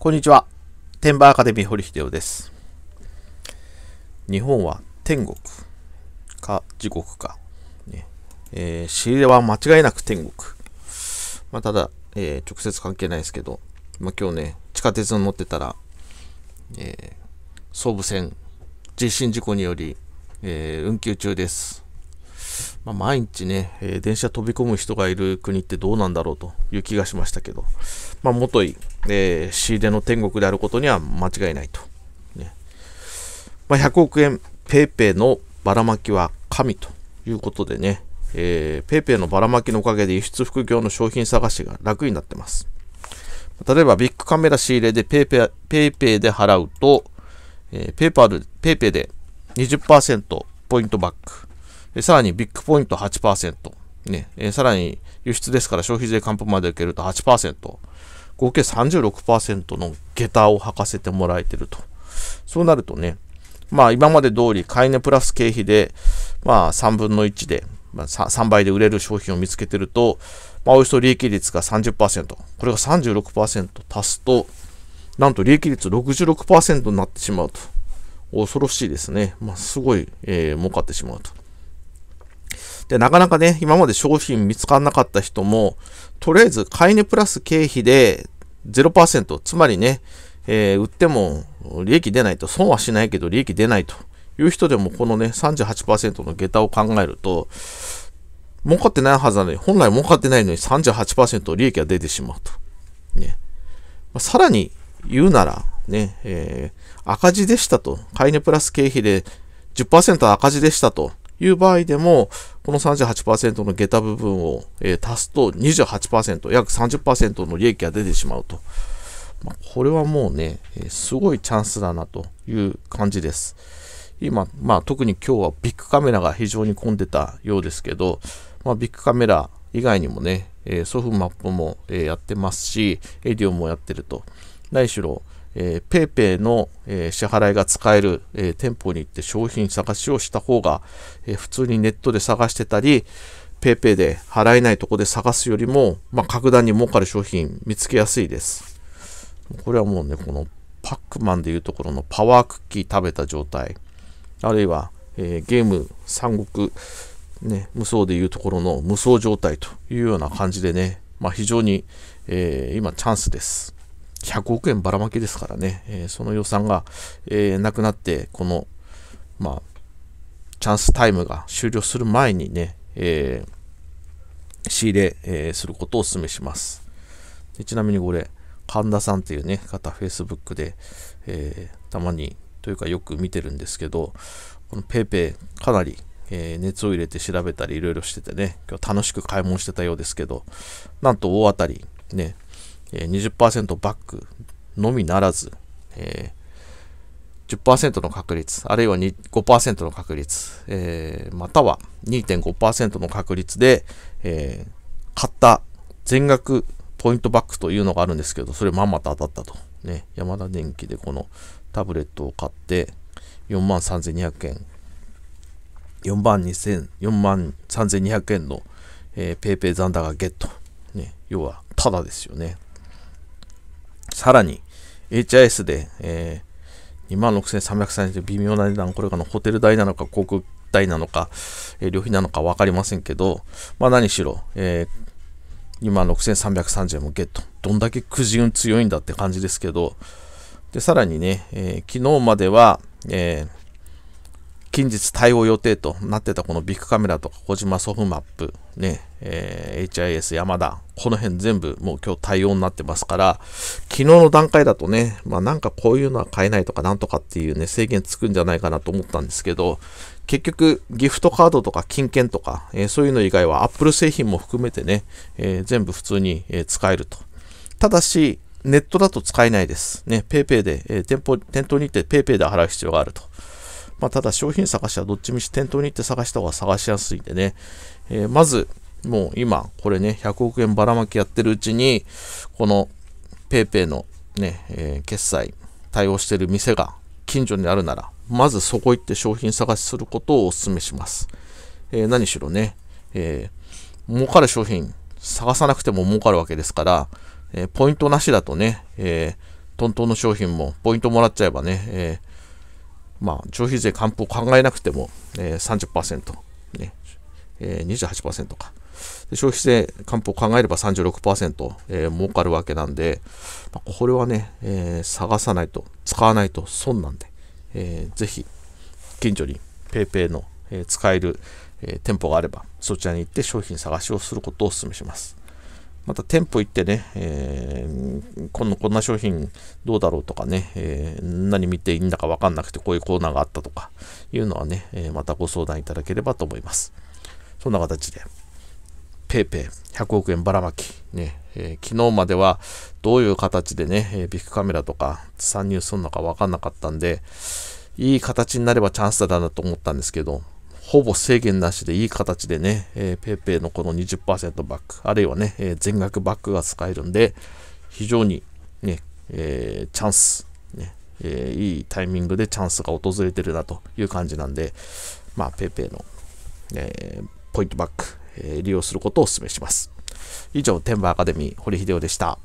こんにちは。天馬アカデミー堀秀夫です。日本は天国か地獄か。ねえー、仕入れは間違いなく天国。まあ、ただ、えー、直接関係ないですけど、まあ、今日ね、地下鉄に乗ってたら、えー、総武線、人身事故により、えー、運休中です。まあ、毎日ね、えー、電車飛び込む人がいる国ってどうなんだろうという気がしましたけど、まあ、もとい、えー、仕入れの天国であることには間違いないと。ねまあ、100億円 PayPay のばらまきは神ということでね、えー、PayPay のばらまきのおかげで輸出副業の商品探しが楽になってます。例えば、ビッグカメラ仕入れで PayPay, PayPay で払うと、えー、p a y p PayPay で20%ポイントバック。さらにビッグポイント8%、ねえー、さらに輸出ですから消費税還付まで受けると8%、合計36%の下駄を履かせてもらえてると。そうなるとね、まあ今まで通り買い値プラス経費で、まあ3分の1で、まあ、3倍で売れる商品を見つけてると、まあおよそ利益率が30%、これが36%足すと、なんと利益率66%になってしまうと。恐ろしいですね。まあすごい、えー、儲かってしまうと。で、なかなかね、今まで商品見つからなかった人も、とりあえず買い値プラス経費で0%、つまりね、えー、売っても利益出ないと、損はしないけど利益出ないという人でも、このね、38%の下駄を考えると、儲かってないはずなのに、本来儲かってないのに38%利益が出てしまうと。ね。まあ、さらに言うなら、ね、えー、赤字でしたと。買い値プラス経費で10%赤字でしたと。いう場合でも、この38%の下駄部分を、えー、足すと28%、約30%の利益が出てしまうと。まあ、これはもうね、えー、すごいチャンスだなという感じです。今、まあ、特に今日はビッグカメラが非常に混んでたようですけど、まあ、ビッグカメラ以外にもね、えー、ソフマップも、えー、やってますし、エディオンもやってると。何しろ、えー、PayPay の、えー、支払いが使える、えー、店舗に行って商品探しをした方が、えー、普通にネットで探してたり、PayPay で払えないとこで探すよりも、まあ、格段に儲かる商品見つけやすいです。これはもうね、このパックマンでいうところのパワークッキー食べた状態、あるいは、えー、ゲーム三国、ね、無双でいうところの無双状態というような感じでね、まあ、非常に、えー、今チャンスです。100億円ばらまきですからね、えー、その予算が、えー、なくなって、この、まあ、チャンスタイムが終了する前にね、えー、仕入れ、えすることをお勧めしますで。ちなみにこれ、神田さんっていうね、方、Facebook で、えたまに、というかよく見てるんですけど、この PayPay、かなり、え熱を入れて調べたり、いろいろしててね、今日楽しく買い物してたようですけど、なんと大当たり、ね、えー、20%バックのみならず、えー、10%の確率、あるいは5%の確率、えー、または2.5%の確率で、えー、買った全額ポイントバックというのがあるんですけど、それまんまと当たったと。ね、山田電機でこのタブレットを買って、4万3200円、4万2000、4万3200円の、えー、ペイペイ残高ゲット。ね、要は、ただですよね。さらに、HIS で、えー、26,330円微妙な値段、これがのホテル代なのか航空代なのか、えー、旅費なのか分かりませんけど、まあ何しろ、えー、26,330円もゲット。どんだけくじ運強いんだって感じですけど、で、さらにね、えー、昨日までは、えー近日対応予定となってたこのビッグカメラとか小島ソフマップ、ね、えー、HIS 山田、この辺全部もう今日対応になってますから、昨日の段階だとね、まあなんかこういうのは買えないとかなんとかっていうね、制限つくんじゃないかなと思ったんですけど、結局ギフトカードとか金券とか、えー、そういうの以外は Apple 製品も含めてね、えー、全部普通に、え使えると。ただし、ネットだと使えないです。ね、PayPay で、え店舗、店頭に行って PayPay で払う必要があると。まあ、ただ商品探したらどっちみち店頭に行って探した方が探しやすいんでね、えー、まず、もう今、これね、100億円ばらまきやってるうちに、この PayPay のね、えー、決済対応してる店が近所にあるなら、まずそこ行って商品探しすることをお勧めします。えー、何しろね、えー、儲かる商品探さなくても儲かるわけですから、えー、ポイントなしだとね、えー、トントンの商品もポイントもらっちゃえばね、えまあ、消費税還付を考えなくても、えー、30%、ねえー、28%か。消費税還付を考えれば36%、えー、儲かるわけなんで、まあ、これはね、えー、探さないと、使わないと損なんで、えー、ぜひ、近所に PayPay の、えー、使える、えー、店舗があれば、そちらに行って商品探しをすることをお勧めします。また店舗行ってね、えー、このこんな商品どうだろうとかね、えー、何見ていいんだかわかんなくてこういうコーナーがあったとかいうのはね、えー、またご相談いただければと思います。そんな形で、ペイペイ100億円ばらまき、ねえー、昨日まではどういう形でね、えー、ビッグカメラとか参入するのかわかんなかったんで、いい形になればチャンスだなと思ったんですけど、ほぼ制限なしでいい形でね、えー、ペイペイのこの20%バック、あるいはね、えー、全額バックが使えるんで、非常にね、えー、チャンス、ねえー、いいタイミングでチャンスが訪れてるなという感じなんで、まあ、ペイペイの、えー、ポイントバック、え利用することをお勧めします。以上、天馬アカデミー、堀秀夫でした。